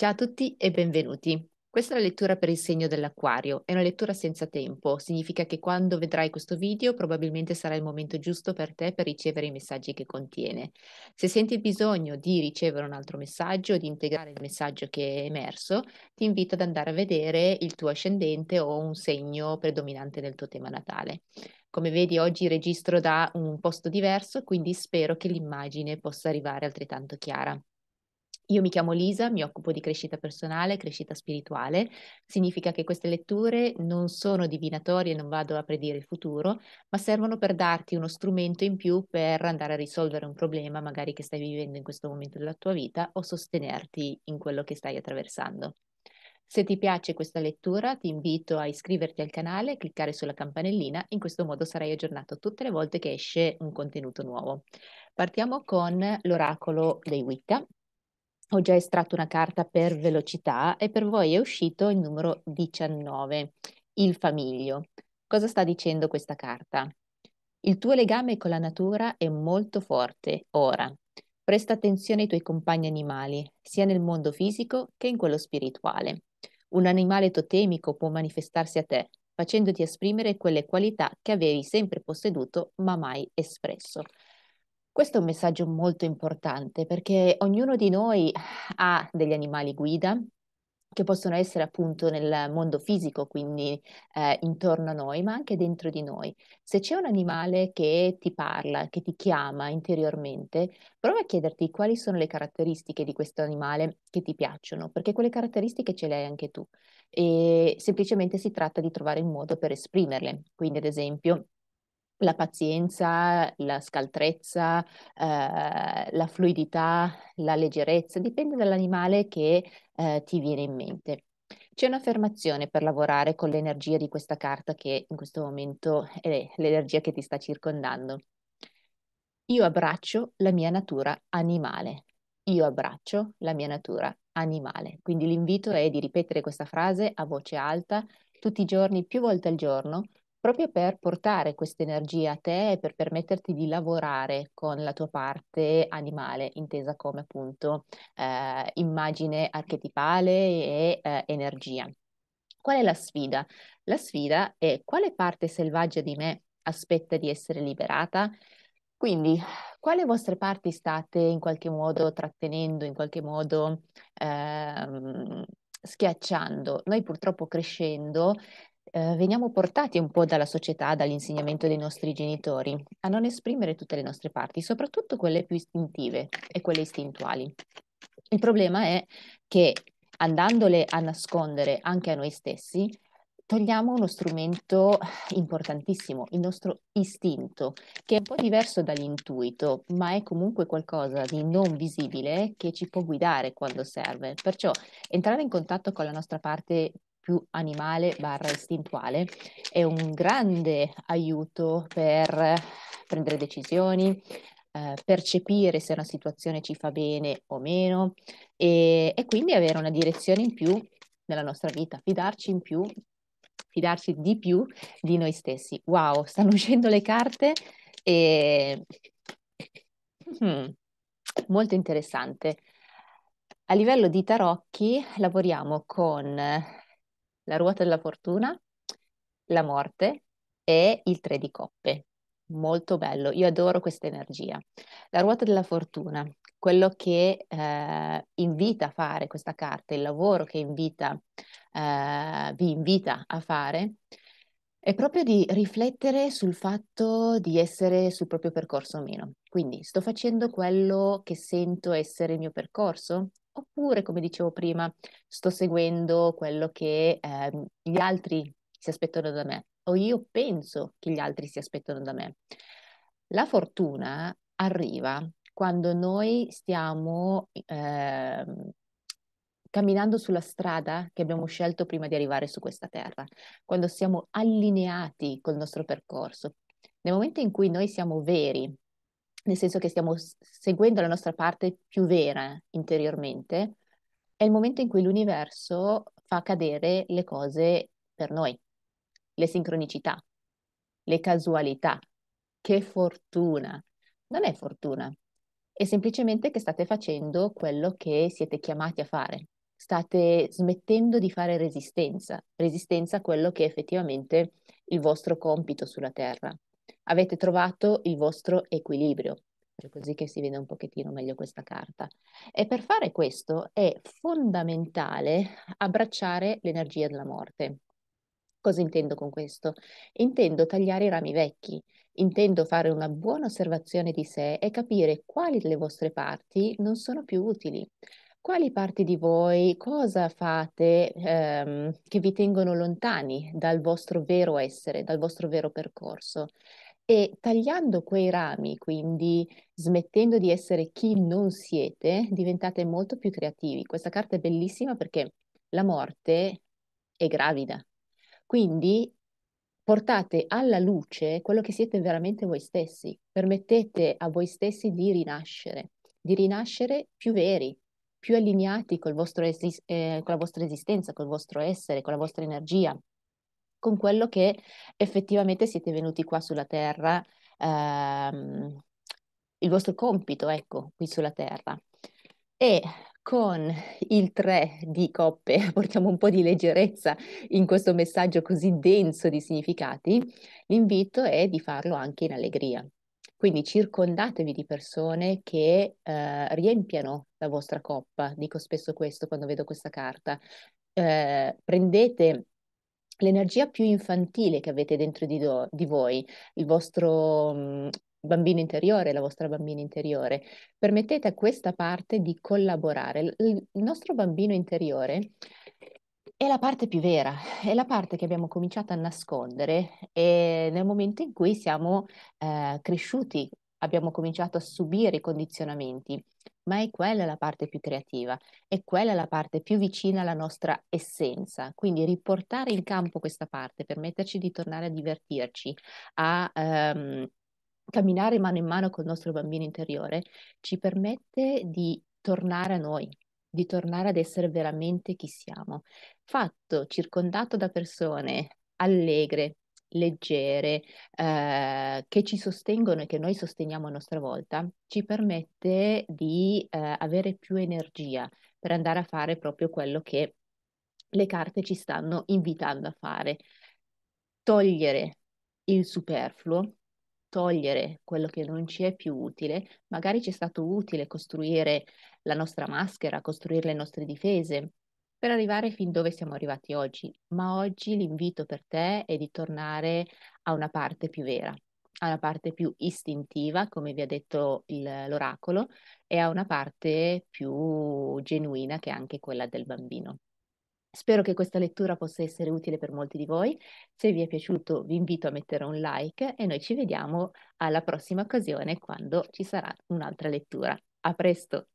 Ciao a tutti e benvenuti. Questa è la lettura per il segno dell'acquario, è una lettura senza tempo, significa che quando vedrai questo video probabilmente sarà il momento giusto per te per ricevere i messaggi che contiene. Se senti il bisogno di ricevere un altro messaggio, di integrare il messaggio che è emerso, ti invito ad andare a vedere il tuo ascendente o un segno predominante nel tuo tema natale. Come vedi oggi registro da un posto diverso, quindi spero che l'immagine possa arrivare altrettanto chiara. Io mi chiamo Lisa, mi occupo di crescita personale, crescita spirituale. Significa che queste letture non sono divinatorie, non vado a predire il futuro, ma servono per darti uno strumento in più per andare a risolvere un problema magari che stai vivendo in questo momento della tua vita o sostenerti in quello che stai attraversando. Se ti piace questa lettura ti invito a iscriverti al canale, cliccare sulla campanellina, in questo modo sarai aggiornato tutte le volte che esce un contenuto nuovo. Partiamo con l'oracolo dei Wicca, ho già estratto una carta per velocità e per voi è uscito il numero 19, il famiglio. Cosa sta dicendo questa carta? Il tuo legame con la natura è molto forte ora. Presta attenzione ai tuoi compagni animali, sia nel mondo fisico che in quello spirituale. Un animale totemico può manifestarsi a te, facendoti esprimere quelle qualità che avevi sempre posseduto ma mai espresso. Questo è un messaggio molto importante perché ognuno di noi ha degli animali guida, che possono essere appunto nel mondo fisico, quindi eh, intorno a noi, ma anche dentro di noi. Se c'è un animale che ti parla, che ti chiama interiormente, prova a chiederti quali sono le caratteristiche di questo animale che ti piacciono, perché quelle caratteristiche ce le hai anche tu. E semplicemente si tratta di trovare il modo per esprimerle. Quindi, ad esempio, la pazienza, la scaltrezza, eh, la fluidità, la leggerezza, dipende dall'animale che eh, ti viene in mente. C'è un'affermazione per lavorare con l'energia di questa carta che in questo momento è l'energia che ti sta circondando. Io abbraccio la mia natura animale. Io abbraccio la mia natura animale. Quindi l'invito è di ripetere questa frase a voce alta tutti i giorni, più volte al giorno, proprio per portare questa energia a te e per permetterti di lavorare con la tua parte animale, intesa come appunto eh, immagine archetipale e eh, energia. Qual è la sfida? La sfida è quale parte selvaggia di me aspetta di essere liberata? Quindi, quale vostre parti state in qualche modo trattenendo, in qualche modo ehm, schiacciando? Noi purtroppo crescendo eh, veniamo portati un po' dalla società, dall'insegnamento dei nostri genitori, a non esprimere tutte le nostre parti, soprattutto quelle più istintive e quelle istintuali. Il problema è che andandole a nascondere anche a noi stessi, togliamo uno strumento importantissimo, il nostro istinto, che è un po' diverso dall'intuito, ma è comunque qualcosa di non visibile che ci può guidare quando serve. Perciò entrare in contatto con la nostra parte più animale barra istintuale, è un grande aiuto per prendere decisioni, eh, percepire se una situazione ci fa bene o meno e, e quindi avere una direzione in più nella nostra vita, fidarci in più, fidarci di più di noi stessi. Wow, stanno uscendo le carte e... Mm, molto interessante. A livello di tarocchi lavoriamo con la ruota della fortuna, la morte e il tre di coppe. Molto bello, io adoro questa energia. La ruota della fortuna, quello che eh, invita a fare questa carta, il lavoro che invita, eh, vi invita a fare, è proprio di riflettere sul fatto di essere sul proprio percorso o meno. Quindi sto facendo quello che sento essere il mio percorso, oppure, come dicevo prima, sto seguendo quello che eh, gli altri si aspettano da me o io penso che gli altri si aspettano da me. La fortuna arriva quando noi stiamo eh, camminando sulla strada che abbiamo scelto prima di arrivare su questa terra, quando siamo allineati col nostro percorso. Nel momento in cui noi siamo veri nel senso che stiamo seguendo la nostra parte più vera eh, interiormente, è il momento in cui l'universo fa cadere le cose per noi, le sincronicità, le casualità. Che fortuna! Non è fortuna, è semplicemente che state facendo quello che siete chiamati a fare, state smettendo di fare resistenza, resistenza a quello che è effettivamente il vostro compito sulla Terra avete trovato il vostro equilibrio, così che si vede un pochettino meglio questa carta. E per fare questo è fondamentale abbracciare l'energia della morte. Cosa intendo con questo? Intendo tagliare i rami vecchi, intendo fare una buona osservazione di sé e capire quali delle vostre parti non sono più utili quali parti di voi, cosa fate ehm, che vi tengono lontani dal vostro vero essere, dal vostro vero percorso. E tagliando quei rami, quindi smettendo di essere chi non siete, diventate molto più creativi. Questa carta è bellissima perché la morte è gravida. Quindi portate alla luce quello che siete veramente voi stessi. Permettete a voi stessi di rinascere, di rinascere più veri, più allineati col vostro esi- eh, con la vostra esistenza, col vostro essere, con la vostra energia, con quello che effettivamente siete venuti qua sulla Terra, ehm, il vostro compito, ecco, qui sulla Terra. E con il 3 di coppe, portiamo un po' di leggerezza in questo messaggio così denso di significati, l'invito è di farlo anche in allegria. Quindi circondatevi di persone che eh, riempiano la vostra coppa, dico spesso questo quando vedo questa carta. Eh, prendete l'energia più infantile che avete dentro di, do- di voi, il vostro mm, bambino interiore, la vostra bambina interiore. Permettete a questa parte di collaborare. il nostro bambino interiore è la parte più vera, è la parte che abbiamo cominciato a nascondere e nel momento in cui siamo eh, cresciuti abbiamo cominciato a subire i condizionamenti, ma è quella la parte più creativa, è quella la parte più vicina alla nostra essenza. Quindi riportare in campo questa parte, permetterci di tornare a divertirci, a ehm, camminare mano in mano col nostro bambino interiore, ci permette di tornare a noi, di tornare ad essere veramente chi siamo. Fatto, circondato da persone allegre, leggere, eh, che ci sostengono e che noi sosteniamo a nostra volta, ci permette di eh, avere più energia per andare a fare proprio quello che le carte ci stanno invitando a fare. Togliere il superfluo, togliere quello che non ci è più utile, magari ci è stato utile costruire la nostra maschera, costruire le nostre difese, per arrivare fin dove siamo arrivati oggi, ma oggi l'invito per te è di tornare a una parte più vera, a una parte più istintiva, come vi ha detto il, l'oracolo, e a una parte più genuina che è anche quella del bambino. Spero che questa lettura possa essere utile per molti di voi. Se vi è piaciuto vi invito a mettere un like e noi ci vediamo alla prossima occasione quando ci sarà un'altra lettura. A presto!